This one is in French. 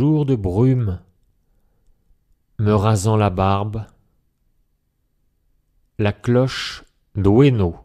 jour de brume, me rasant la barbe, la cloche d'Oueno.